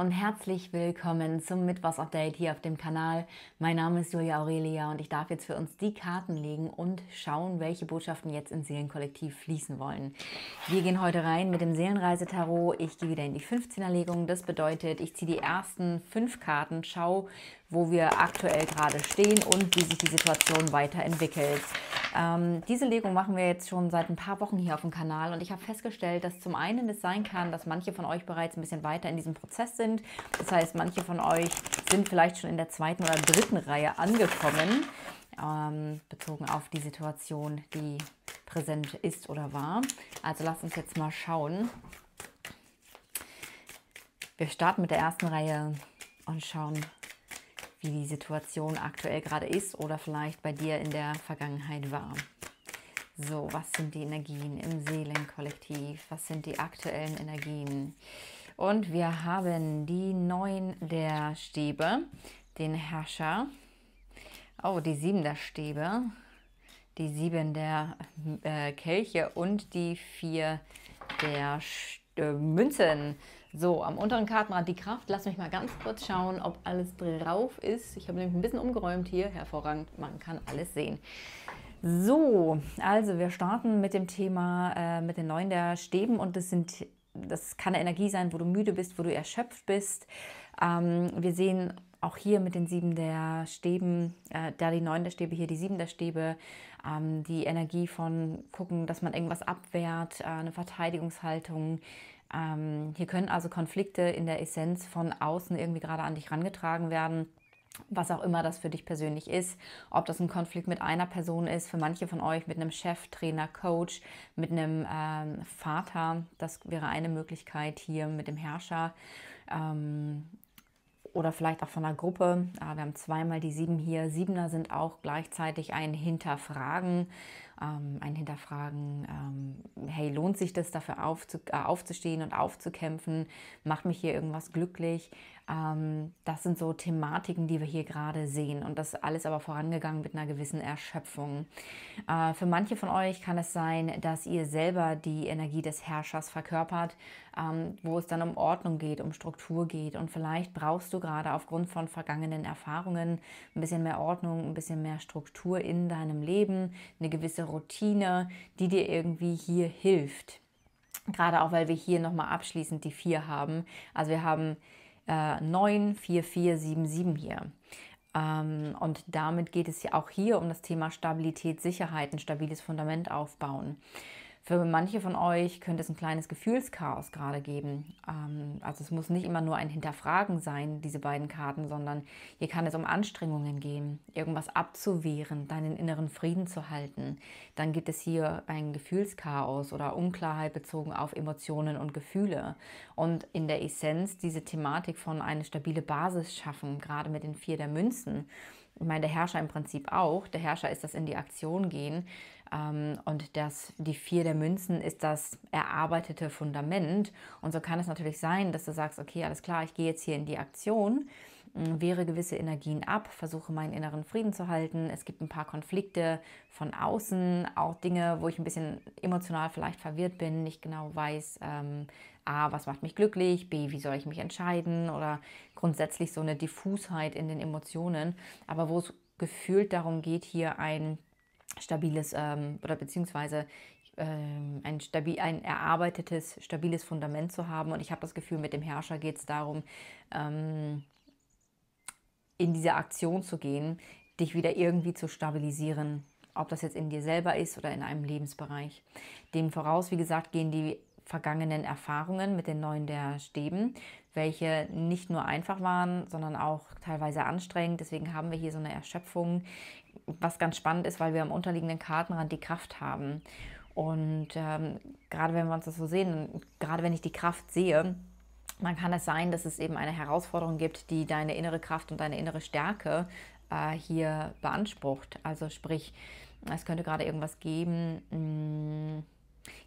und herzlich willkommen zum Mittwochs-Update hier auf dem Kanal. Mein Name ist Julia Aurelia und ich darf jetzt für uns die Karten legen und schauen, welche Botschaften jetzt ins Seelenkollektiv fließen wollen. Wir gehen heute rein mit dem Seelenreisetarot. Ich gehe wieder in die 15er-Legung. Das bedeutet, ich ziehe die ersten fünf Karten, schaue, wo wir aktuell gerade stehen und wie sich die Situation weiterentwickelt. Ähm, diese Legung machen wir jetzt schon seit ein paar Wochen hier auf dem Kanal und ich habe festgestellt, dass zum einen es sein kann, dass manche von euch bereits ein bisschen weiter in diesem Prozess sind. Das heißt, manche von euch sind vielleicht schon in der zweiten oder dritten Reihe angekommen, ähm, bezogen auf die Situation, die präsent ist oder war. Also lasst uns jetzt mal schauen. Wir starten mit der ersten Reihe und schauen, wie die Situation aktuell gerade ist oder vielleicht bei dir in der Vergangenheit war. So, was sind die Energien im Seelenkollektiv? Was sind die aktuellen Energien? Und wir haben die neun der Stäbe, den Herrscher. Oh, die sieben der Stäbe, die sieben der äh, Kelche und die vier der St äh, Münzen. So, am unteren Kartenrand die Kraft. Lass mich mal ganz kurz schauen, ob alles drauf ist. Ich habe nämlich ein bisschen umgeräumt hier. Hervorragend, man kann alles sehen. So, also wir starten mit dem Thema, äh, mit den neuen der Stäben und das sind... Das kann eine Energie sein, wo du müde bist, wo du erschöpft bist. Ähm, wir sehen auch hier mit den sieben der Stäben, äh, da die neun der Stäbe, hier die sieben der Stäbe, ähm, die Energie von gucken, dass man irgendwas abwehrt, äh, eine Verteidigungshaltung, ähm, hier können also Konflikte in der Essenz von außen irgendwie gerade an dich rangetragen werden was auch immer das für dich persönlich ist, ob das ein Konflikt mit einer Person ist, für manche von euch mit einem Chef, Trainer, Coach, mit einem ähm, Vater, das wäre eine Möglichkeit hier mit dem Herrscher ähm, oder vielleicht auch von einer Gruppe. Ah, wir haben zweimal die sieben hier. Siebener sind auch gleichzeitig ein Hinterfragen ähm, ein Hinterfragen, ähm, hey, lohnt sich das dafür aufzu äh, aufzustehen und aufzukämpfen? Macht mich hier irgendwas glücklich? Ähm, das sind so Thematiken, die wir hier gerade sehen und das alles aber vorangegangen mit einer gewissen Erschöpfung. Äh, für manche von euch kann es sein, dass ihr selber die Energie des Herrschers verkörpert, ähm, wo es dann um Ordnung geht, um Struktur geht und vielleicht brauchst du gerade aufgrund von vergangenen Erfahrungen ein bisschen mehr Ordnung, ein bisschen mehr Struktur in deinem Leben, eine gewisse Routine, die dir irgendwie hier hilft. Gerade auch, weil wir hier nochmal abschließend die vier haben. Also wir haben 94477 äh, hier. Ähm, und damit geht es ja auch hier um das Thema Stabilität, Sicherheit, ein stabiles Fundament aufbauen. Für manche von euch könnte es ein kleines Gefühlschaos gerade geben. Ähm, also es muss nicht immer nur ein Hinterfragen sein, diese beiden Karten, sondern hier kann es um Anstrengungen gehen, irgendwas abzuwehren, deinen inneren Frieden zu halten. Dann gibt es hier ein Gefühlschaos oder Unklarheit bezogen auf Emotionen und Gefühle. Und in der Essenz diese Thematik von eine stabile Basis schaffen, gerade mit den vier der Münzen. Ich meine, der Herrscher im Prinzip auch. Der Herrscher ist das in die Aktion gehen ähm, und das, die vier der Münzen ist das erarbeitete Fundament. Und so kann es natürlich sein, dass du sagst, okay, alles klar, ich gehe jetzt hier in die Aktion, wehre gewisse Energien ab, versuche meinen inneren Frieden zu halten. Es gibt ein paar Konflikte von außen, auch Dinge, wo ich ein bisschen emotional vielleicht verwirrt bin, nicht genau weiß, ähm, A, was macht mich glücklich, B, wie soll ich mich entscheiden oder grundsätzlich so eine Diffusheit in den Emotionen, aber wo es gefühlt darum geht, hier ein stabiles ähm, oder beziehungsweise ähm, ein, stabil, ein erarbeitetes, stabiles Fundament zu haben. Und ich habe das Gefühl, mit dem Herrscher geht es darum, ähm, in diese Aktion zu gehen, dich wieder irgendwie zu stabilisieren. Ob das jetzt in dir selber ist oder in einem Lebensbereich. Dem voraus, wie gesagt, gehen die vergangenen Erfahrungen mit den neuen der Stäben, welche nicht nur einfach waren, sondern auch teilweise anstrengend. Deswegen haben wir hier so eine Erschöpfung was ganz spannend ist, weil wir am unterliegenden Kartenrand die Kraft haben. Und ähm, gerade wenn wir uns das so sehen, gerade wenn ich die Kraft sehe, dann kann es sein, dass es eben eine Herausforderung gibt, die deine innere Kraft und deine innere Stärke äh, hier beansprucht. Also sprich, es könnte gerade irgendwas geben. Mh, hm,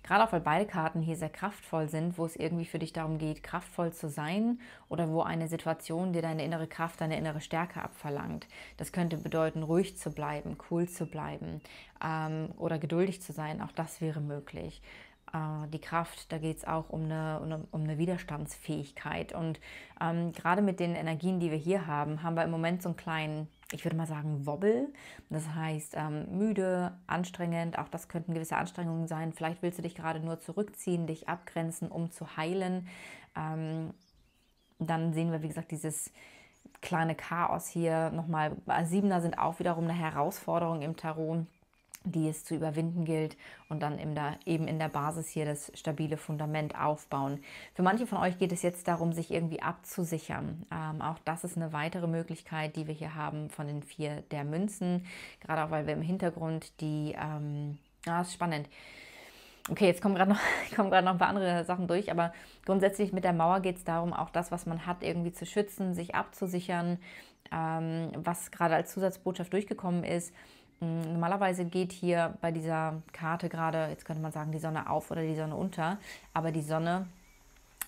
Gerade auch, weil beide Karten hier sehr kraftvoll sind, wo es irgendwie für dich darum geht, kraftvoll zu sein oder wo eine Situation dir deine innere Kraft, deine innere Stärke abverlangt. Das könnte bedeuten, ruhig zu bleiben, cool zu bleiben ähm, oder geduldig zu sein. Auch das wäre möglich äh, die Kraft, da geht es auch um eine, um eine Widerstandsfähigkeit. Und ähm, gerade mit den Energien, die wir hier haben, haben wir im Moment so einen kleinen ich würde mal sagen, Wobbel. Das heißt, ähm, müde, anstrengend, auch das könnten gewisse Anstrengungen sein. Vielleicht willst du dich gerade nur zurückziehen, dich abgrenzen, um zu heilen. Ähm, dann sehen wir, wie gesagt, dieses kleine Chaos hier nochmal. Siebener sind auch wiederum eine Herausforderung im Tarot die es zu überwinden gilt und dann eben in der Basis hier das stabile Fundament aufbauen. Für manche von euch geht es jetzt darum, sich irgendwie abzusichern. Ähm, auch das ist eine weitere Möglichkeit, die wir hier haben von den vier der Münzen, gerade auch weil wir im Hintergrund die, ähm, ah, ist spannend. Okay, jetzt kommen gerade noch, noch ein paar andere Sachen durch, aber grundsätzlich mit der Mauer geht es darum, auch das, was man hat, irgendwie zu schützen, sich abzusichern, ähm, was gerade als Zusatzbotschaft durchgekommen ist Mm, normalerweise geht hier bei dieser Karte gerade, jetzt könnte man sagen, die Sonne auf oder die Sonne unter, aber die Sonne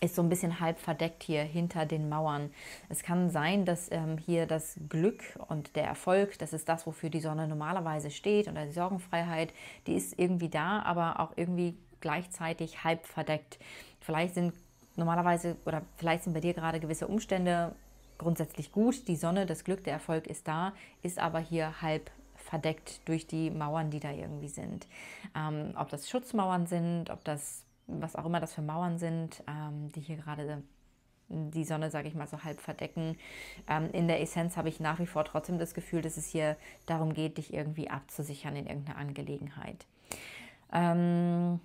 ist so ein bisschen halb verdeckt hier hinter den Mauern. Es kann sein, dass ähm, hier das Glück und der Erfolg, das ist das, wofür die Sonne normalerweise steht oder die Sorgenfreiheit, die ist irgendwie da, aber auch irgendwie gleichzeitig halb verdeckt. Vielleicht sind normalerweise oder vielleicht sind bei dir gerade gewisse Umstände grundsätzlich gut, die Sonne, das Glück, der Erfolg ist da, ist aber hier halb verdeckt verdeckt durch die Mauern, die da irgendwie sind. Ähm, ob das Schutzmauern sind, ob das, was auch immer das für Mauern sind, ähm, die hier gerade die Sonne, sage ich mal, so halb verdecken. Ähm, in der Essenz habe ich nach wie vor trotzdem das Gefühl, dass es hier darum geht, dich irgendwie abzusichern in irgendeiner Angelegenheit. Ähm,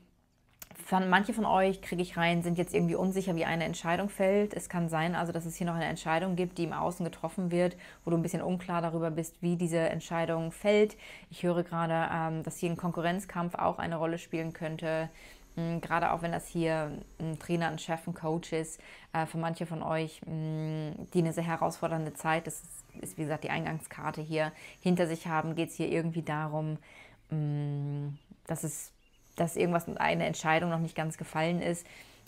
manche von euch, kriege ich rein, sind jetzt irgendwie unsicher, wie eine Entscheidung fällt. Es kann sein also, dass es hier noch eine Entscheidung gibt, die im Außen getroffen wird, wo du ein bisschen unklar darüber bist, wie diese Entscheidung fällt. Ich höre gerade, ähm, dass hier ein Konkurrenzkampf auch eine Rolle spielen könnte. Hm, gerade auch wenn das hier ein Trainer, ein Chef, ein Coach ist, äh, für manche von euch, hm, die eine sehr herausfordernde Zeit, das ist wie gesagt die Eingangskarte hier, hinter sich haben, geht es hier irgendwie darum, hm, dass es dass irgendwas eine Entscheidung noch nicht ganz gefallen ist.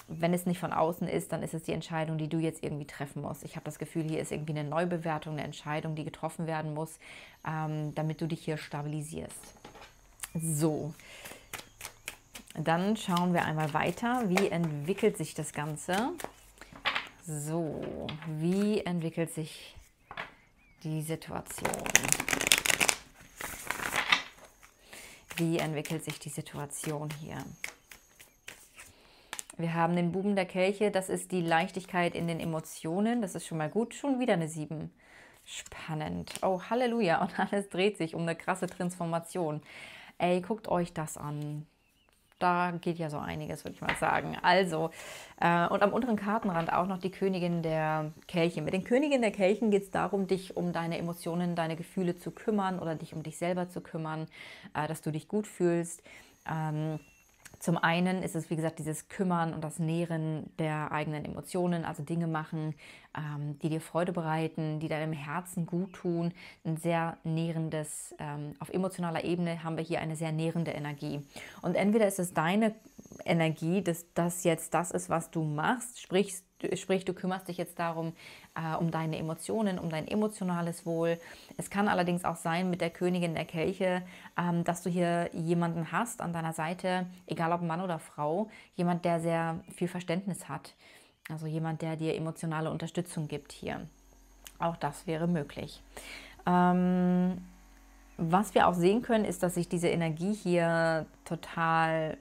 Wenn es nicht von außen ist, dann ist es die Entscheidung, die du jetzt irgendwie treffen musst. Ich habe das Gefühl, hier ist irgendwie eine Neubewertung, eine Entscheidung, die getroffen werden muss, ähm, damit du dich hier stabilisierst. So, dann schauen wir einmal weiter. Wie entwickelt sich das Ganze? So, wie entwickelt sich die Situation? wie entwickelt sich die Situation hier. Wir haben den Buben der Kelche, das ist die Leichtigkeit in den Emotionen, das ist schon mal gut, schon wieder eine 7. Spannend. Oh, Halleluja. Und alles dreht sich um eine krasse Transformation. Ey, guckt euch das an da geht ja so einiges, würde ich mal sagen. Also, äh, und am unteren Kartenrand auch noch die Königin der Kelchen. Mit den Königinnen der Kelchen geht es darum, dich um deine Emotionen, deine Gefühle zu kümmern oder dich um dich selber zu kümmern, äh, dass du dich gut fühlst. Ähm, zum einen ist es, wie gesagt, dieses Kümmern und das Nähren der eigenen Emotionen, also Dinge machen, ähm, die dir Freude bereiten, die deinem Herzen gut tun. Ein sehr nährendes, ähm, auf emotionaler Ebene haben wir hier eine sehr nährende Energie. Und entweder ist es deine Energie, dass das jetzt das ist, was du machst, sprichst Sprich, du kümmerst dich jetzt darum, äh, um deine Emotionen, um dein emotionales Wohl. Es kann allerdings auch sein mit der Königin der Kelche, ähm, dass du hier jemanden hast an deiner Seite, egal ob Mann oder Frau, jemand, der sehr viel Verständnis hat. Also jemand, der dir emotionale Unterstützung gibt hier. Auch das wäre möglich. Ähm, was wir auch sehen können, ist, dass sich diese Energie hier total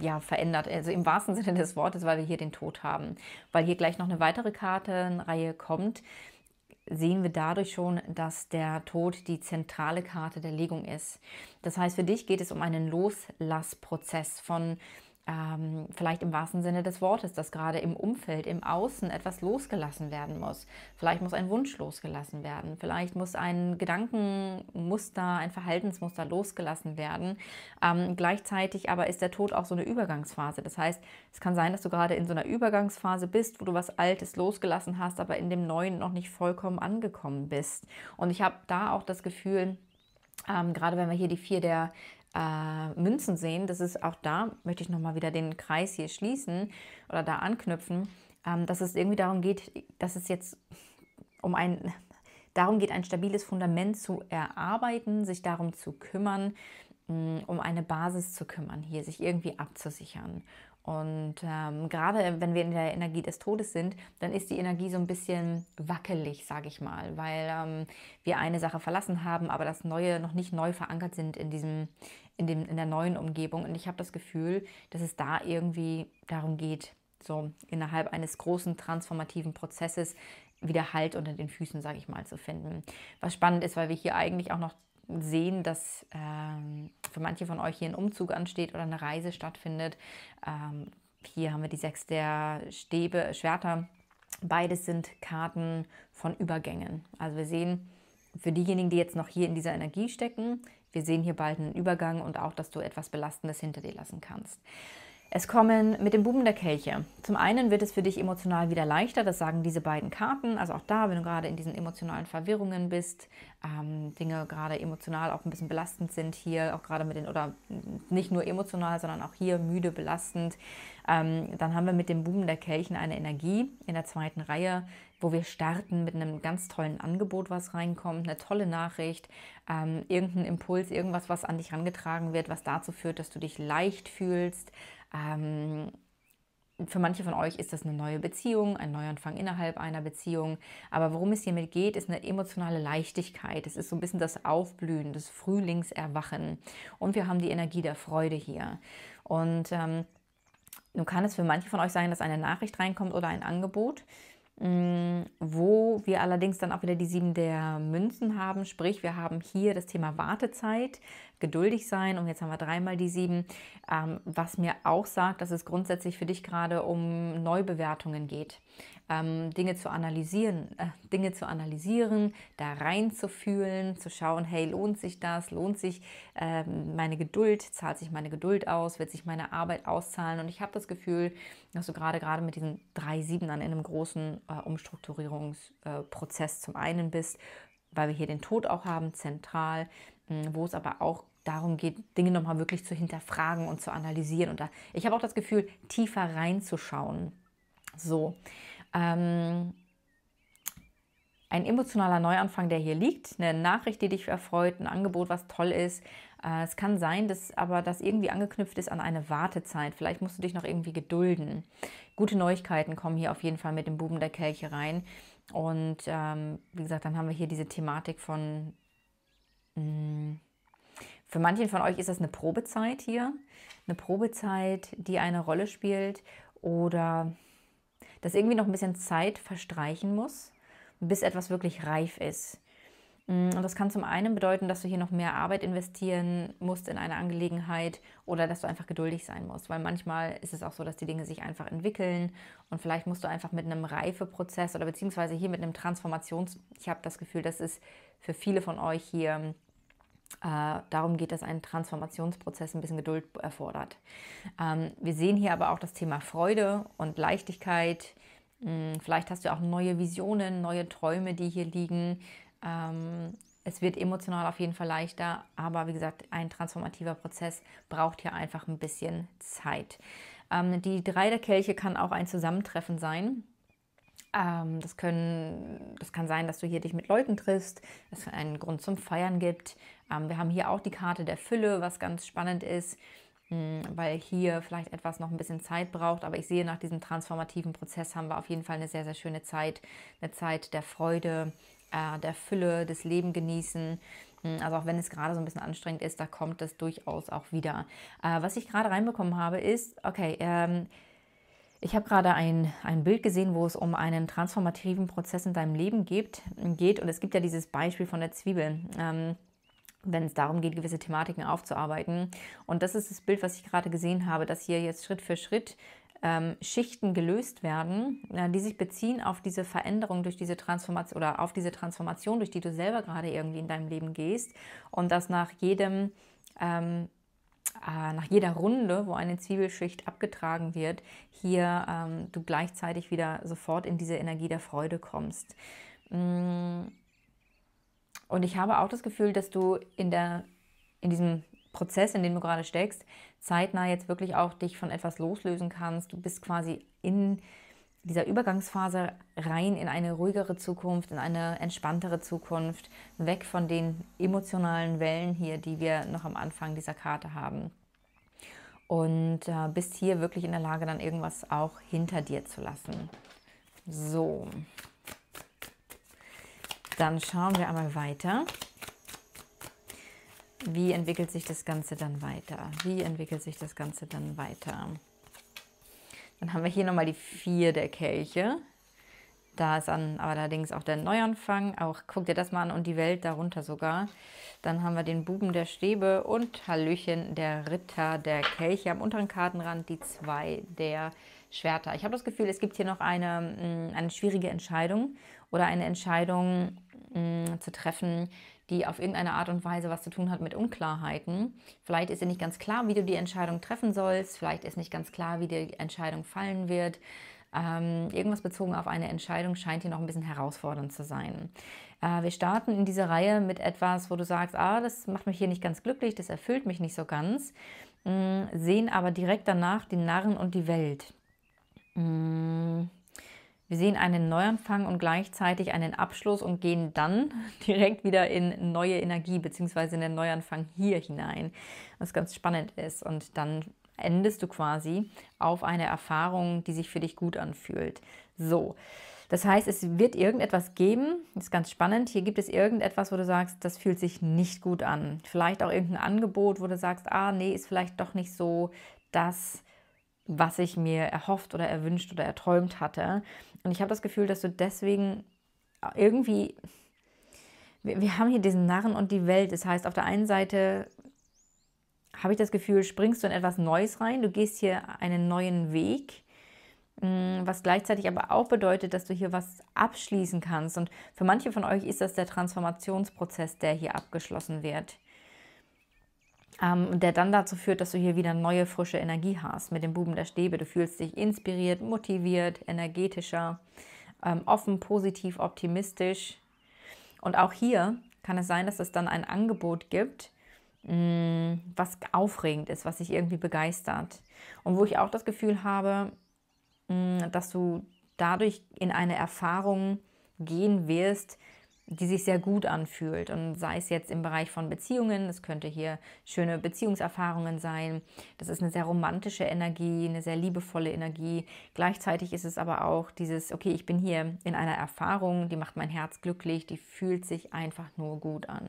ja, verändert, also im wahrsten Sinne des Wortes, weil wir hier den Tod haben. Weil hier gleich noch eine weitere Kartenreihe kommt, sehen wir dadurch schon, dass der Tod die zentrale Karte der Legung ist. Das heißt, für dich geht es um einen Loslassprozess von ähm, vielleicht im wahrsten Sinne des Wortes, dass gerade im Umfeld, im Außen etwas losgelassen werden muss. Vielleicht muss ein Wunsch losgelassen werden. Vielleicht muss ein Gedankenmuster, ein Verhaltensmuster losgelassen werden. Ähm, gleichzeitig aber ist der Tod auch so eine Übergangsphase. Das heißt, es kann sein, dass du gerade in so einer Übergangsphase bist, wo du was Altes losgelassen hast, aber in dem Neuen noch nicht vollkommen angekommen bist. Und ich habe da auch das Gefühl, ähm, gerade wenn wir hier die vier der äh, Münzen sehen, das ist auch da, möchte ich nochmal wieder den Kreis hier schließen oder da anknüpfen, ähm, dass es irgendwie darum geht, dass es jetzt um ein, darum geht, ein stabiles Fundament zu erarbeiten, sich darum zu kümmern, mm, um eine Basis zu kümmern, hier sich irgendwie abzusichern. Und ähm, gerade äh, wenn wir in der Energie des Todes sind, dann ist die Energie so ein bisschen wackelig, sage ich mal, weil ähm, wir eine Sache verlassen haben, aber das Neue noch nicht neu verankert sind in, diesem, in, dem, in der neuen Umgebung. Und ich habe das Gefühl, dass es da irgendwie darum geht, so innerhalb eines großen transformativen Prozesses wieder Halt unter den Füßen, sage ich mal, zu finden. Was spannend ist, weil wir hier eigentlich auch noch sehen, dass ähm, für manche von euch hier ein Umzug ansteht oder eine Reise stattfindet. Ähm, hier haben wir die sechs der Stäbe, äh, Schwerter. Beides sind Karten von Übergängen. Also wir sehen, für diejenigen, die jetzt noch hier in dieser Energie stecken, wir sehen hier bald einen Übergang und auch, dass du etwas Belastendes hinter dir lassen kannst. Es kommen mit dem Buben der Kelche. Zum einen wird es für dich emotional wieder leichter, das sagen diese beiden Karten. Also auch da, wenn du gerade in diesen emotionalen Verwirrungen bist, ähm, Dinge gerade emotional auch ein bisschen belastend sind hier, auch gerade mit den, oder nicht nur emotional, sondern auch hier müde, belastend, ähm, dann haben wir mit dem Buben der Kelchen eine Energie in der zweiten Reihe, wo wir starten mit einem ganz tollen Angebot, was reinkommt, eine tolle Nachricht, ähm, irgendein Impuls, irgendwas, was an dich herangetragen wird, was dazu führt, dass du dich leicht fühlst ähm, für manche von euch ist das eine neue Beziehung, ein Neuanfang innerhalb einer Beziehung. Aber worum es hiermit geht, ist eine emotionale Leichtigkeit. Es ist so ein bisschen das Aufblühen, das Frühlingserwachen. Und wir haben die Energie der Freude hier. Und ähm, nun kann es für manche von euch sein, dass eine Nachricht reinkommt oder ein Angebot. Mm, wo wir allerdings dann auch wieder die sieben der Münzen haben. Sprich, wir haben hier das Thema Wartezeit, geduldig sein und jetzt haben wir dreimal die sieben, ähm, was mir auch sagt, dass es grundsätzlich für dich gerade um Neubewertungen geht ähm, Dinge zu analysieren, äh, Dinge zu analysieren, da reinzufühlen, zu schauen, hey, lohnt sich das, lohnt sich ähm, meine Geduld, zahlt sich meine Geduld aus, wird sich meine Arbeit auszahlen. Und ich habe das Gefühl, dass du gerade gerade mit diesen drei Siebenern in einem großen äh, Umstrukturierungsprozess zum einen bist, weil wir hier den Tod auch haben, zentral, hm, wo es aber auch darum geht, Dinge nochmal wirklich zu hinterfragen und zu analysieren. Und da, ich habe auch das Gefühl, tiefer reinzuschauen. So ähm, ein emotionaler Neuanfang, der hier liegt, eine Nachricht, die dich erfreut, ein Angebot, was toll ist. Äh, es kann sein, dass aber das irgendwie angeknüpft ist an eine Wartezeit. Vielleicht musst du dich noch irgendwie gedulden. Gute Neuigkeiten kommen hier auf jeden Fall mit dem Buben der Kelche rein. Und ähm, wie gesagt, dann haben wir hier diese Thematik von... Mh, mm, für manchen von euch ist das eine Probezeit hier. Eine Probezeit, die eine Rolle spielt. Oder dass irgendwie noch ein bisschen Zeit verstreichen muss, bis etwas wirklich reif ist. Mm, und das kann zum einen bedeuten, dass du hier noch mehr Arbeit investieren musst in eine Angelegenheit oder dass du einfach geduldig sein musst, weil manchmal ist es auch so, dass die Dinge sich einfach entwickeln und vielleicht musst du einfach mit einem Reifeprozess oder beziehungsweise hier mit einem Transformations, ich habe das Gefühl, das ist für viele von euch hier äh, darum geht, dass ein Transformationsprozess ein bisschen Geduld erfordert. Ähm, wir sehen hier aber auch das Thema Freude und Leichtigkeit. Hm, vielleicht hast du auch neue Visionen, neue Träume, die hier liegen. Ähm, es wird emotional auf jeden Fall leichter, aber wie gesagt, ein transformativer Prozess braucht hier einfach ein bisschen Zeit. Ähm, die Drei der Kelche kann auch ein Zusammentreffen sein ähm, das, können, das kann sein, dass du hier dich mit Leuten triffst, es einen Grund zum Feiern gibt. Ähm, wir haben hier auch die Karte der Fülle, was ganz spannend ist, mh, mm, weil hier vielleicht etwas noch ein bisschen Zeit braucht. Aber ich sehe, nach diesem transformativen Prozess haben wir auf jeden Fall eine sehr, sehr schöne Zeit. Eine Zeit der Freude, äh, der Fülle, des Leben genießen. Mm, also auch wenn es gerade so ein bisschen anstrengend ist, da kommt das durchaus auch wieder. Äh, was ich gerade reinbekommen habe, ist, okay, ähm, ich habe gerade ein, ein Bild gesehen, wo es um einen transformativen Prozess in deinem Leben geht. geht und es gibt ja dieses Beispiel von der Zwiebel. Ähm, wenn es darum geht, gewisse Thematiken aufzuarbeiten. Und das ist das Bild, was ich gerade gesehen habe, dass hier jetzt Schritt für Schritt ähm, Schichten gelöst werden, äh, die sich beziehen auf diese Veränderung durch diese Transformation oder auf diese Transformation, durch die du selber gerade irgendwie in deinem Leben gehst. Und dass nach jedem ähm, äh, nach jeder Runde, wo eine Zwiebelschicht abgetragen wird, hier ähm, du gleichzeitig wieder sofort in diese Energie der Freude kommst. Mm. Und ich habe auch das Gefühl, dass du in, der, in diesem Prozess, in dem du gerade steckst, zeitnah jetzt wirklich auch dich von etwas loslösen kannst. Du bist quasi in dieser Übergangsphase rein in eine ruhigere Zukunft, in eine entspanntere Zukunft, weg von den emotionalen Wellen hier, die wir noch am Anfang dieser Karte haben. Und äh, bist hier wirklich in der Lage, dann irgendwas auch hinter dir zu lassen. So, dann schauen wir einmal weiter. Wie entwickelt sich das Ganze dann weiter? Wie entwickelt sich das Ganze dann weiter? Dann haben wir hier nochmal die vier der Kelche. Da ist dann allerdings auch der Neuanfang. Auch guck dir das mal an und die Welt darunter sogar. Dann haben wir den Buben der Stäbe und Hallöchen der Ritter der Kelche am unteren Kartenrand, die zwei der Schwerter. Ich habe das Gefühl, es gibt hier noch eine, mm, eine schwierige Entscheidung oder eine Entscheidung mh, mm, zu treffen, die auf irgendeine Art und Weise was zu tun hat mit Unklarheiten. Vielleicht ist dir nicht ganz klar, wie du die Entscheidung treffen sollst. Vielleicht ist nicht ganz klar, wie die Entscheidung fallen wird. Ähm, irgendwas bezogen auf eine Entscheidung scheint dir noch ein bisschen herausfordernd zu sein. Äh, wir starten in dieser Reihe mit etwas, wo du sagst, ah, das macht mich hier nicht ganz glücklich, das erfüllt mich nicht so ganz, mh, mm, sehen aber direkt danach den Narren und die Welt. Mh mm, wir sehen einen Neuanfang und gleichzeitig einen Abschluss und gehen dann direkt wieder in neue Energie beziehungsweise in den Neuanfang hier hinein, was ganz spannend ist. Und dann endest du quasi auf eine Erfahrung, die sich für dich gut anfühlt. So. Das heißt, es wird irgendetwas geben, ist ganz spannend, hier gibt es irgendetwas, wo du sagst, das fühlt sich nicht gut an. Vielleicht auch irgendein Angebot, wo du sagst, ah nee, ist vielleicht doch nicht so das, was ich mir erhofft oder erwünscht oder erträumt hatte. Und ich habe das Gefühl, dass du deswegen irgendwie, wir, wir haben hier diesen Narren und die Welt. Das heißt, auf der einen Seite habe ich das Gefühl, springst du in etwas Neues rein, du gehst hier einen neuen Weg, mm, was gleichzeitig aber auch bedeutet, dass du hier was abschließen kannst. Und für manche von euch ist das der Transformationsprozess, der hier abgeschlossen wird. Ähm, und der dann dazu führt, dass du hier wieder neue, frische Energie hast mit dem Buben der Stäbe. Du fühlst dich inspiriert, motiviert, energetischer, ähm, offen, positiv, optimistisch. Und auch hier kann es sein, dass es dann ein Angebot gibt, mm, was aufregend ist, was dich irgendwie begeistert. Und wo ich auch das Gefühl habe, mm, dass du dadurch in eine Erfahrung gehen wirst, die sich sehr gut anfühlt. Und sei es jetzt im Bereich von Beziehungen, das könnte hier schöne Beziehungserfahrungen sein. Das ist eine sehr romantische Energie, eine sehr liebevolle Energie. Gleichzeitig ist es aber auch dieses, okay, ich bin hier in einer Erfahrung, die macht mein Herz glücklich, die fühlt sich einfach nur gut an.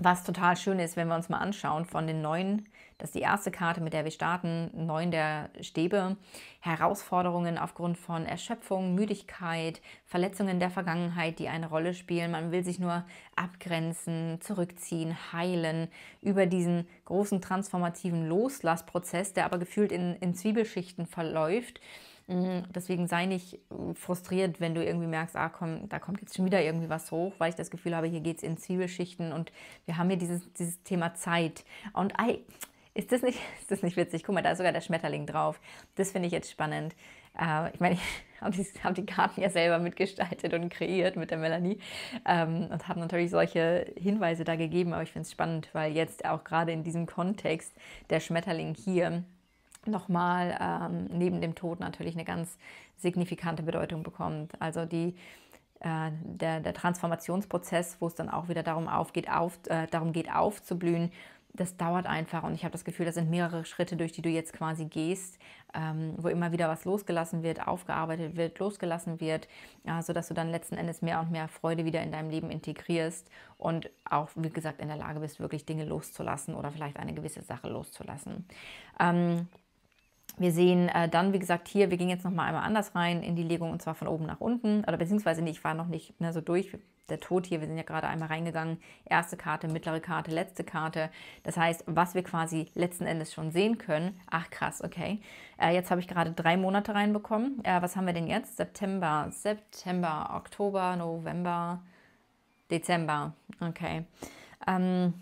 Was total schön ist, wenn wir uns mal anschauen, von den neuen, das ist die erste Karte, mit der wir starten, neun der Stäbe, Herausforderungen aufgrund von Erschöpfung, Müdigkeit, Verletzungen der Vergangenheit, die eine Rolle spielen. Man will sich nur abgrenzen, zurückziehen, heilen, über diesen großen transformativen Loslassprozess, der aber gefühlt in, in Zwiebelschichten verläuft Mhm, deswegen sei nicht äh, frustriert, wenn du irgendwie merkst, ah komm, da kommt jetzt schon wieder irgendwie was hoch, weil ich das Gefühl habe, hier geht es in Zwiebelschichten und wir haben hier dieses, dieses Thema Zeit. Und ey, ist das, nicht, ist das nicht witzig? Guck mal, da ist sogar der Schmetterling drauf. Das finde ich jetzt spannend. Äh, ich meine, ich habe die, hab die, Karten ja selber mitgestaltet und kreiert mit der Melanie ähm, und habe natürlich solche Hinweise da gegeben, aber ich finde es spannend, weil jetzt auch gerade in diesem Kontext der Schmetterling hier nochmal ähm, neben dem Tod natürlich eine ganz signifikante Bedeutung bekommt. Also die, äh, der, der, Transformationsprozess, wo es dann auch wieder darum, aufgeht, auf, äh, darum geht, aufzublühen, das dauert einfach und ich habe das Gefühl, da sind mehrere Schritte, durch die du jetzt quasi gehst, ähm, wo immer wieder was losgelassen wird, aufgearbeitet wird, losgelassen wird, ja, äh, sodass du dann letzten Endes mehr und mehr Freude wieder in deinem Leben integrierst und auch, wie gesagt, in der Lage bist, wirklich Dinge loszulassen oder vielleicht eine gewisse Sache loszulassen. Ähm, wir sehen äh, dann, wie gesagt, hier, wir gehen jetzt nochmal einmal anders rein in die Legung und zwar von oben nach unten. Oder beziehungsweise, nee, ich war noch nicht ne, so durch. Der Tod hier, wir sind ja gerade einmal reingegangen. Erste Karte, mittlere Karte, letzte Karte. Das heißt, was wir quasi letzten Endes schon sehen können. Ach krass, okay. Äh, jetzt habe ich gerade drei Monate reinbekommen. Äh, was haben wir denn jetzt? September, September, Oktober, November, Dezember. Okay. Ähm,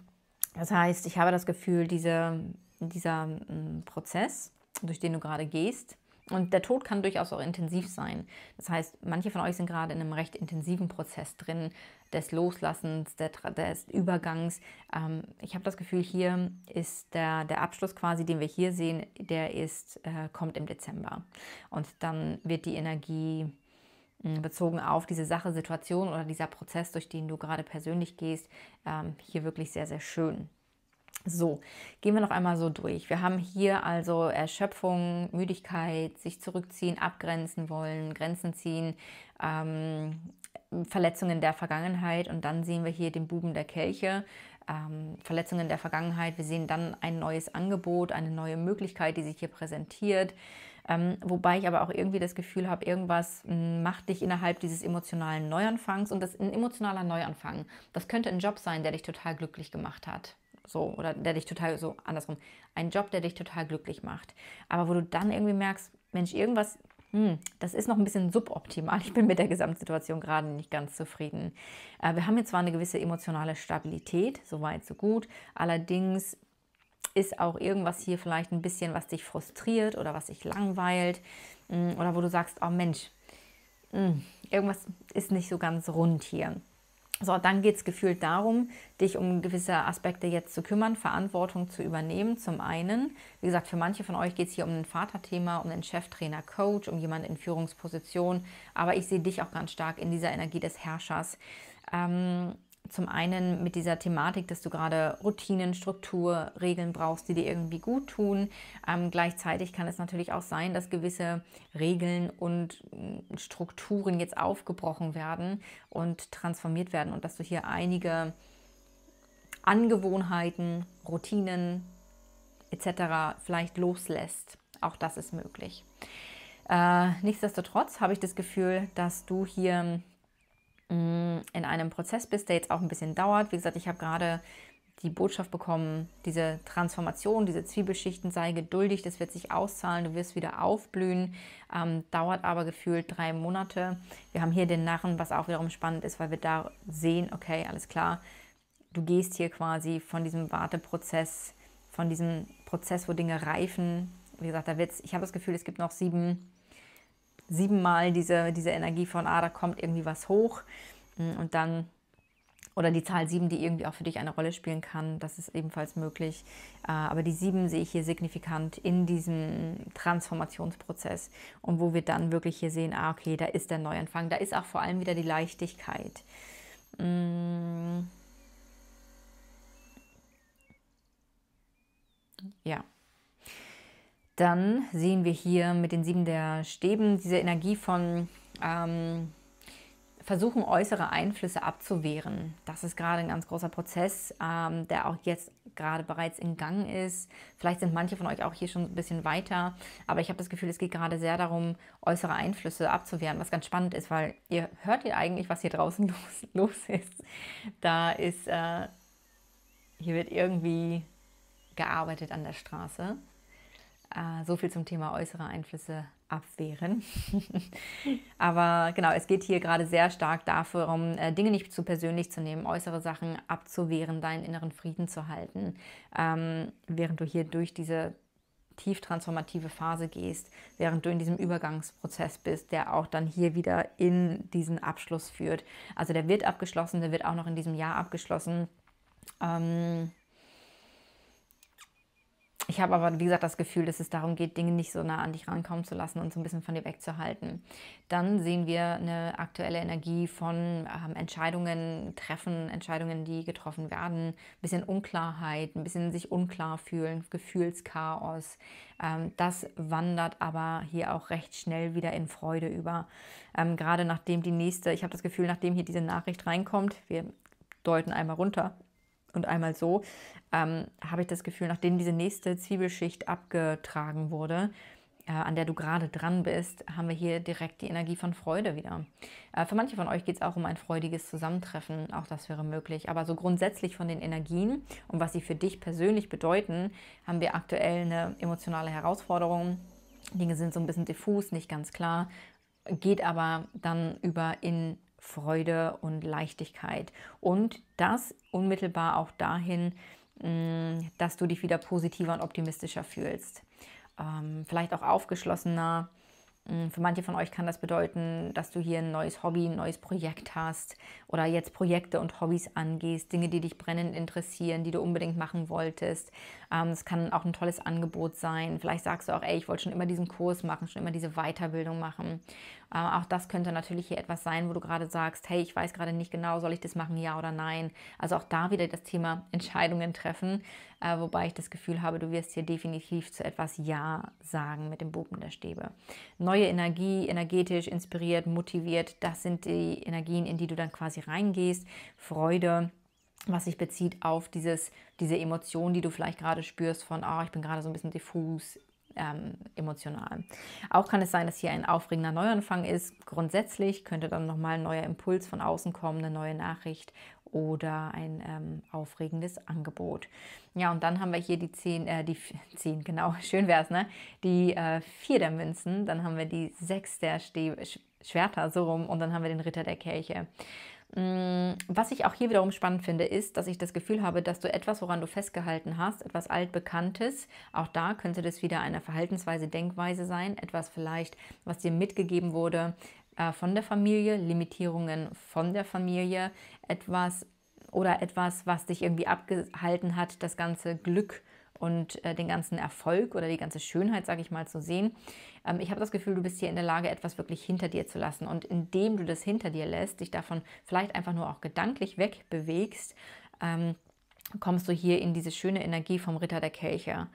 das heißt, ich habe das Gefühl, diese, dieser mm, Prozess durch den du gerade gehst. Und der Tod kann durchaus auch intensiv sein. Das heißt, manche von euch sind gerade in einem recht intensiven Prozess drin, des Loslassens, des Übergangs. Ähm, ich habe das Gefühl, hier ist der, der Abschluss quasi, den wir hier sehen, der ist, äh, kommt im Dezember. Und dann wird die Energie äh, bezogen auf diese Sache, Situation oder dieser Prozess, durch den du gerade persönlich gehst, äh, hier wirklich sehr, sehr schön. So, gehen wir noch einmal so durch. Wir haben hier also Erschöpfung, Müdigkeit, sich zurückziehen, abgrenzen wollen, Grenzen ziehen, ähm, Verletzungen der Vergangenheit und dann sehen wir hier den Buben der Kelche, ähm, Verletzungen der Vergangenheit. Wir sehen dann ein neues Angebot, eine neue Möglichkeit, die sich hier präsentiert. Ähm, wobei ich aber auch irgendwie das Gefühl habe, irgendwas hm, macht dich innerhalb dieses emotionalen Neuanfangs und das ein emotionaler Neuanfang. Das könnte ein Job sein, der dich total glücklich gemacht hat. So, oder der dich total, so andersrum, ein Job, der dich total glücklich macht. Aber wo du dann irgendwie merkst, Mensch, irgendwas, hm, das ist noch ein bisschen suboptimal. Ich bin mit der Gesamtsituation gerade nicht ganz zufrieden. Äh, wir haben jetzt zwar eine gewisse emotionale Stabilität, so weit, so gut. Allerdings ist auch irgendwas hier vielleicht ein bisschen, was dich frustriert oder was dich langweilt mh, hm, oder wo du sagst, oh Mensch, mh, hm, irgendwas ist nicht so ganz rund hier. So, dann geht es gefühlt darum, dich um gewisse Aspekte jetzt zu kümmern, Verantwortung zu übernehmen. Zum einen, wie gesagt, für manche von euch geht es hier um ein Vaterthema, um einen Cheftrainer, Coach, um jemanden in Führungsposition. Aber ich sehe dich auch ganz stark in dieser Energie des Herrschers. Ähm, zum einen mit dieser Thematik, dass du gerade Routinen, Struktur, Regeln brauchst, die dir irgendwie gut tun. Ähm, gleichzeitig kann es natürlich auch sein, dass gewisse Regeln und mm, Strukturen jetzt aufgebrochen werden und transformiert werden und dass du hier einige Angewohnheiten, Routinen etc. vielleicht loslässt. Auch das ist möglich. Äh, nichtsdestotrotz habe ich das Gefühl, dass du hier Mm, in einem Prozess bist, der jetzt auch ein bisschen dauert. Wie gesagt, ich habe gerade die Botschaft bekommen, diese Transformation, diese Zwiebelschichten, sei geduldig, das wird sich auszahlen, du wirst wieder aufblühen, ähm, dauert aber gefühlt drei Monate. Wir haben hier den Narren, was auch wiederum spannend ist, weil wir da sehen, okay, alles klar, du gehst hier quasi von diesem Warteprozess, von diesem Prozess, wo Dinge reifen. Wie gesagt, da wird's, ich habe das Gefühl, es gibt noch sieben siebenmal diese, diese Energie von, ah, da kommt irgendwie was hoch mm, und dann oder die Zahl sieben, die irgendwie auch für dich eine Rolle spielen kann, das ist ebenfalls möglich. Äh, aber die sieben sehe ich hier signifikant in diesem Transformationsprozess und wo wir dann wirklich hier sehen, ah, okay, da ist der Neuanfang, da ist auch vor allem wieder die Leichtigkeit. Mm. Ja. Dann sehen wir hier mit den sieben der Stäben diese Energie von ähm, versuchen, äußere Einflüsse abzuwehren. Das ist gerade ein ganz großer Prozess, ähm, der auch jetzt gerade bereits in Gang ist. Vielleicht sind manche von euch auch hier schon ein bisschen weiter, aber ich habe das Gefühl, es geht gerade sehr darum, äußere Einflüsse abzuwehren, was ganz spannend ist, weil ihr hört ja eigentlich, was hier draußen los, los ist. Da ist, äh, hier wird irgendwie gearbeitet an der Straße. Äh, so viel zum Thema äußere Einflüsse abwehren. Aber genau, es geht hier gerade sehr stark darum, äh, Dinge nicht zu persönlich zu nehmen, äußere Sachen abzuwehren, deinen inneren Frieden zu halten, ähm, während du hier durch diese tief transformative Phase gehst, während du in diesem Übergangsprozess bist, der auch dann hier wieder in diesen Abschluss führt. Also der wird abgeschlossen, der wird auch noch in diesem Jahr abgeschlossen. Ähm, ich habe aber, wie gesagt, das Gefühl, dass es darum geht, Dinge nicht so nah an dich rankommen zu lassen und so ein bisschen von dir wegzuhalten. Dann sehen wir eine aktuelle Energie von ähm, Entscheidungen treffen, Entscheidungen, die getroffen werden, ein bisschen Unklarheit, ein bisschen sich unklar fühlen, Gefühlschaos. Ähm, das wandert aber hier auch recht schnell wieder in Freude über. Ähm, gerade nachdem die nächste, ich habe das Gefühl, nachdem hier diese Nachricht reinkommt, wir deuten einmal runter, und einmal so, ähm, habe ich das Gefühl, nachdem diese nächste Zwiebelschicht abgetragen wurde, äh, an der du gerade dran bist, haben wir hier direkt die Energie von Freude wieder. Äh, für manche von euch geht es auch um ein freudiges Zusammentreffen, auch das wäre möglich. Aber so grundsätzlich von den Energien und was sie für dich persönlich bedeuten, haben wir aktuell eine emotionale Herausforderung. Dinge sind so ein bisschen diffus, nicht ganz klar, geht aber dann über in Freude und Leichtigkeit. Und das unmittelbar auch dahin, mm, dass du dich wieder positiver und optimistischer fühlst. Ähm, vielleicht auch aufgeschlossener, hm, für manche von euch kann das bedeuten, dass du hier ein neues Hobby, ein neues Projekt hast oder jetzt Projekte und Hobbys angehst, Dinge, die dich brennend interessieren, die du unbedingt machen wolltest. Es ähm, kann auch ein tolles Angebot sein. Vielleicht sagst du auch, ey, ich wollte schon immer diesen Kurs machen, schon immer diese Weiterbildung machen. Ähm, auch das könnte natürlich hier etwas sein, wo du gerade sagst, hey, ich weiß gerade nicht genau, soll ich das machen, ja oder nein. Also auch da wieder das Thema Entscheidungen treffen äh, wobei ich das Gefühl habe, du wirst hier definitiv zu etwas Ja sagen mit dem Boben der Stäbe. Neue Energie, energetisch, inspiriert, motiviert, das sind die Energien, in die du dann quasi reingehst. Freude, was sich bezieht auf dieses, diese Emotion, die du vielleicht gerade spürst von, oh, ich bin gerade so ein bisschen diffus, ähm, emotional. Auch kann es sein, dass hier ein aufregender Neuanfang ist. Grundsätzlich könnte dann nochmal ein neuer Impuls von außen kommen, eine neue Nachricht oder ein ähm, aufregendes Angebot. Ja, und dann haben wir hier die zehn, äh, die zehn, genau, schön wär's, ne? Die äh, vier der Münzen, dann haben wir die sechs der Stäbe, Schwerter, so rum, und dann haben wir den Ritter der Kelche. Mm, was ich auch hier wiederum spannend finde, ist, dass ich das Gefühl habe, dass du etwas, woran du festgehalten hast, etwas altbekanntes, auch da könnte das wieder eine Verhaltensweise, Denkweise sein, etwas vielleicht, was dir mitgegeben wurde, äh, von der Familie, Limitierungen von der Familie, etwas oder etwas, was dich irgendwie abgehalten hat, das ganze Glück und äh, den ganzen Erfolg oder die ganze Schönheit, sage ich mal, zu sehen. Ähm, ich habe das Gefühl, du bist hier in der Lage, etwas wirklich hinter dir zu lassen. Und indem du das hinter dir lässt, dich davon vielleicht einfach nur auch gedanklich wegbewegst, ähm, kommst du hier in diese schöne Energie vom Ritter der Kelche.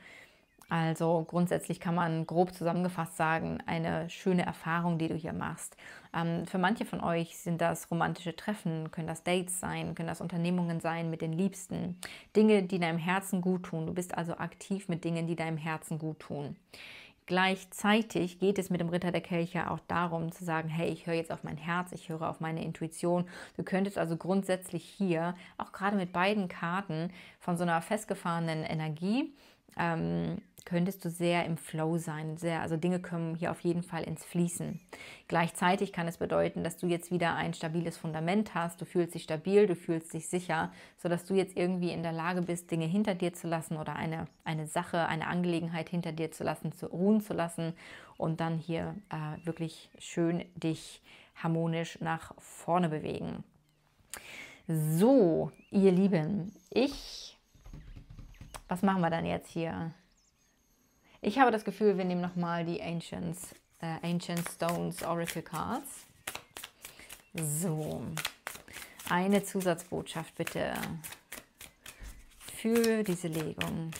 Also grundsätzlich kann man grob zusammengefasst sagen, eine schöne Erfahrung, die du hier machst. Ähm, für manche von euch sind das romantische Treffen, können das Dates sein, können das Unternehmungen sein mit den Liebsten, Dinge, die deinem Herzen gut tun. Du bist also aktiv mit Dingen, die deinem Herzen gut tun. Gleichzeitig geht es mit dem Ritter der Kelche auch darum zu sagen, hey, ich höre jetzt auf mein Herz, ich höre auf meine Intuition. Du könntest also grundsätzlich hier, auch gerade mit beiden Karten, von so einer festgefahrenen Energie, ähm, könntest du sehr im Flow sein, sehr, also Dinge kommen hier auf jeden Fall ins Fließen. Gleichzeitig kann es bedeuten, dass du jetzt wieder ein stabiles Fundament hast, du fühlst dich stabil, du fühlst dich sicher, sodass du jetzt irgendwie in der Lage bist, Dinge hinter dir zu lassen oder eine, eine Sache, eine Angelegenheit hinter dir zu lassen, zu ruhen zu lassen und dann hier äh, wirklich schön dich harmonisch nach vorne bewegen. So, ihr Lieben, ich, was machen wir dann jetzt hier? Ich habe das Gefühl, wir nehmen nochmal die Ancients, äh, Ancient Stones Oracle Cards. So, eine Zusatzbotschaft bitte für diese Legung.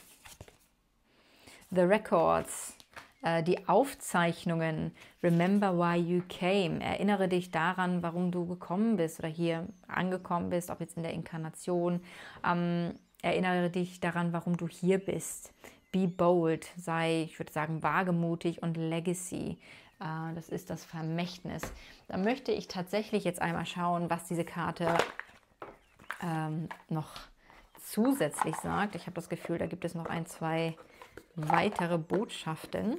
The Records, äh, die Aufzeichnungen. Remember why you came. Erinnere dich daran, warum du gekommen bist oder hier angekommen bist, ob jetzt in der Inkarnation. Ähm, erinnere dich daran, warum du hier bist. Be bold, sei, ich würde sagen, wagemutig und Legacy. Äh, das ist das Vermächtnis. Da möchte ich tatsächlich jetzt einmal schauen, was diese Karte ähm, noch zusätzlich sagt. Ich habe das Gefühl, da gibt es noch ein, zwei weitere Botschaften,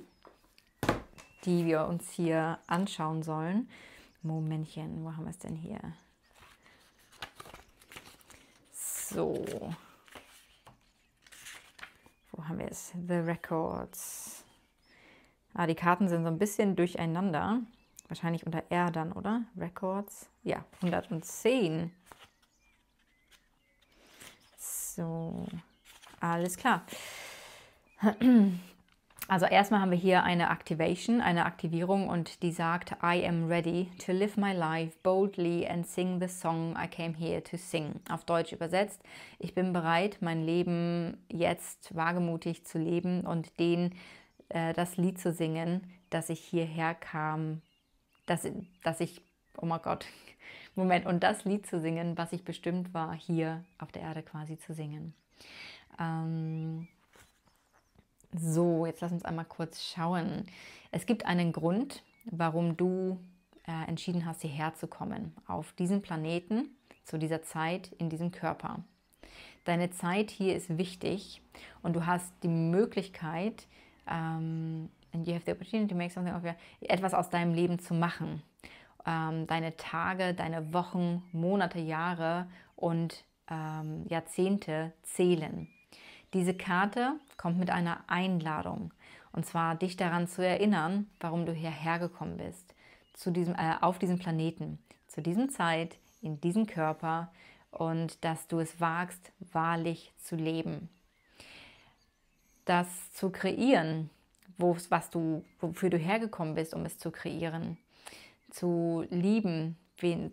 die wir uns hier anschauen sollen. Momentchen, wo haben wir es denn hier? So, wo haben wir es? The Records. Ah, die Karten sind so ein bisschen durcheinander. Wahrscheinlich unter R dann, oder? Records. Ja, 110. So, alles klar. Also erstmal haben wir hier eine Activation, eine Aktivierung und die sagt, I am ready to live my life boldly and sing the song I came here to sing. Auf Deutsch übersetzt, ich bin bereit, mein Leben jetzt wagemutig zu leben und den äh, das Lied zu singen, dass ich hierher kam, dass, dass ich, oh mein Gott, Moment, und das Lied zu singen, was ich bestimmt war, hier auf der Erde quasi zu singen. Ähm, so, jetzt lass uns einmal kurz schauen. Es gibt einen Grund, warum du äh, entschieden hast, hierher zu kommen, auf diesem Planeten, zu dieser Zeit, in diesem Körper. Deine Zeit hier ist wichtig und du hast die Möglichkeit, ähm, and you have the opportunity to make something of your, etwas aus deinem Leben zu machen. Ähm, deine Tage, deine Wochen, Monate, Jahre und ähm, Jahrzehnte zählen. Diese Karte kommt mit einer Einladung und zwar dich daran zu erinnern, warum du hierher gekommen bist, zu diesem, äh, auf diesem Planeten, zu diesem Zeit, in diesem Körper und dass du es wagst, wahrlich zu leben. Das zu kreieren, wo, was du, wofür du hergekommen bist, um es zu kreieren, zu lieben, wen,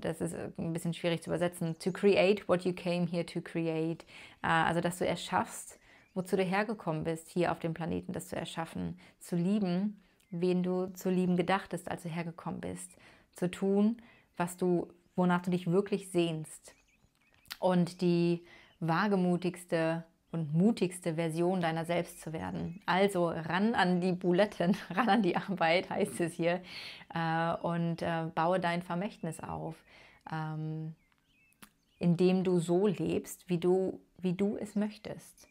das ist äh, ein bisschen schwierig zu übersetzen, to create what you came here to create. Äh, also, dass du erschaffst, wozu du hergekommen bist, hier auf dem Planeten, das zu erschaffen, zu lieben, wen du zu lieben gedacht gedachtest, als du hergekommen bist, zu tun, was du, wonach du dich wirklich sehnst. Und die wagemutigste und mutigste Version deiner selbst zu werden. Also ran an die Buletten, ran an die Arbeit heißt es hier äh, und äh, baue dein Vermächtnis auf, ähm, indem du so lebst, wie du, wie du es möchtest.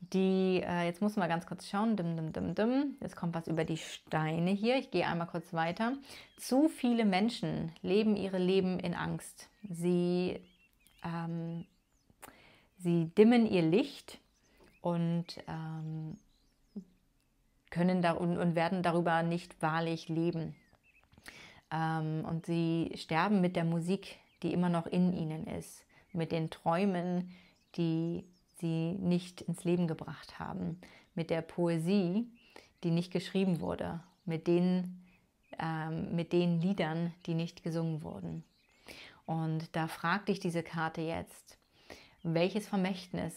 Die, äh, jetzt muss man ganz kurz schauen, dim, dim, dim, dim. Jetzt kommt was über die Steine hier. Ich gehe einmal kurz weiter. Zu viele Menschen leben ihre Leben in Angst. Sie ähm, Sie dimmen ihr Licht und ähm, können da und, und, werden darüber nicht wahrlich leben. Ähm, und sie sterben mit der Musik, die immer noch in ihnen ist, mit den Träumen, die sie nicht ins Leben gebracht haben, mit der Poesie, die nicht geschrieben wurde, mit den, ähm, mit den Liedern, die nicht gesungen wurden. Und da fragt dich diese Karte jetzt, welches Vermächtnis,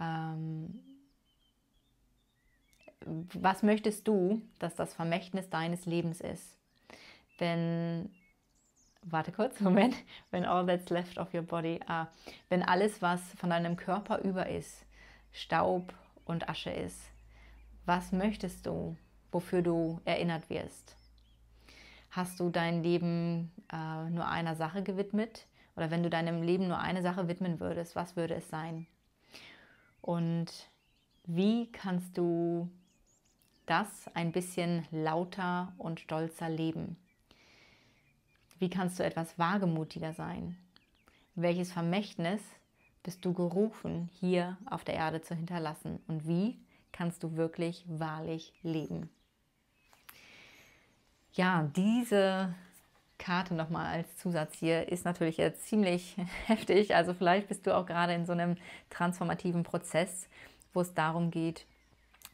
ähm, was möchtest du, dass das Vermächtnis deines Lebens ist? Wenn, warte kurz, Moment, wenn all that's left of your body, ah, wenn alles, was von deinem Körper über ist, Staub und Asche ist, was möchtest du, wofür du erinnert wirst? Hast du dein Leben äh, nur einer Sache gewidmet? Oder wenn du deinem Leben nur eine Sache widmen würdest, was würde es sein? Und wie kannst du das ein bisschen lauter und stolzer leben? Wie kannst du etwas wagemutiger sein? Welches Vermächtnis bist du gerufen, hier auf der Erde zu hinterlassen? Und wie kannst du wirklich wahrlich leben? Ja, diese Karte nochmal als Zusatz hier ist natürlich jetzt ziemlich heftig. Also vielleicht bist du auch gerade in so einem transformativen Prozess, wo es darum geht,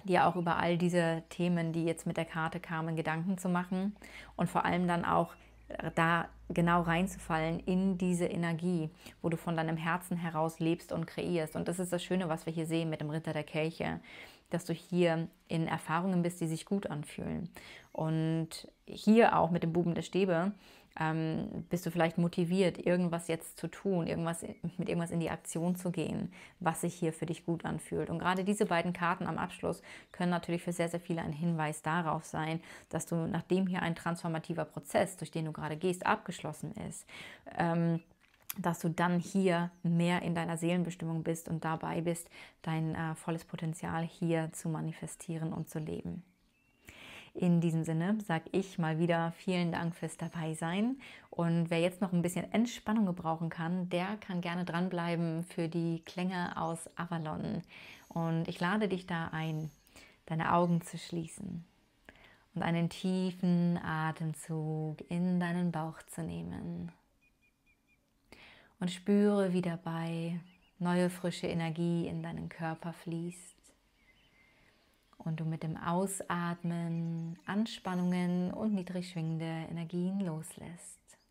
dir auch über all diese Themen, die jetzt mit der Karte kamen, Gedanken zu machen und vor allem dann auch äh, da genau reinzufallen in diese Energie, wo du von deinem Herzen heraus lebst und kreierst. Und das ist das Schöne, was wir hier sehen mit dem Ritter der Kirche dass du hier in Erfahrungen bist, die sich gut anfühlen. Und hier auch mit dem Buben der Stäbe ähm, bist du vielleicht motiviert, irgendwas jetzt zu tun, irgendwas, mit irgendwas in die Aktion zu gehen, was sich hier für dich gut anfühlt. Und gerade diese beiden Karten am Abschluss können natürlich für sehr, sehr viele ein Hinweis darauf sein, dass du, nachdem hier ein transformativer Prozess, durch den du gerade gehst, abgeschlossen ist, ähm, dass du dann hier mehr in deiner Seelenbestimmung bist und dabei bist, dein äh, volles Potenzial hier zu manifestieren und zu leben. In diesem Sinne sage ich mal wieder vielen Dank fürs Dabeisein. Und wer jetzt noch ein bisschen Entspannung gebrauchen kann, der kann gerne dranbleiben für die Klänge aus Avalon. Und ich lade dich da ein, deine Augen zu schließen und einen tiefen Atemzug in deinen Bauch zu nehmen und spüre, wie dabei neue frische Energie in deinen Körper fließt und du mit dem Ausatmen Anspannungen und niedrig schwingende Energien loslässt.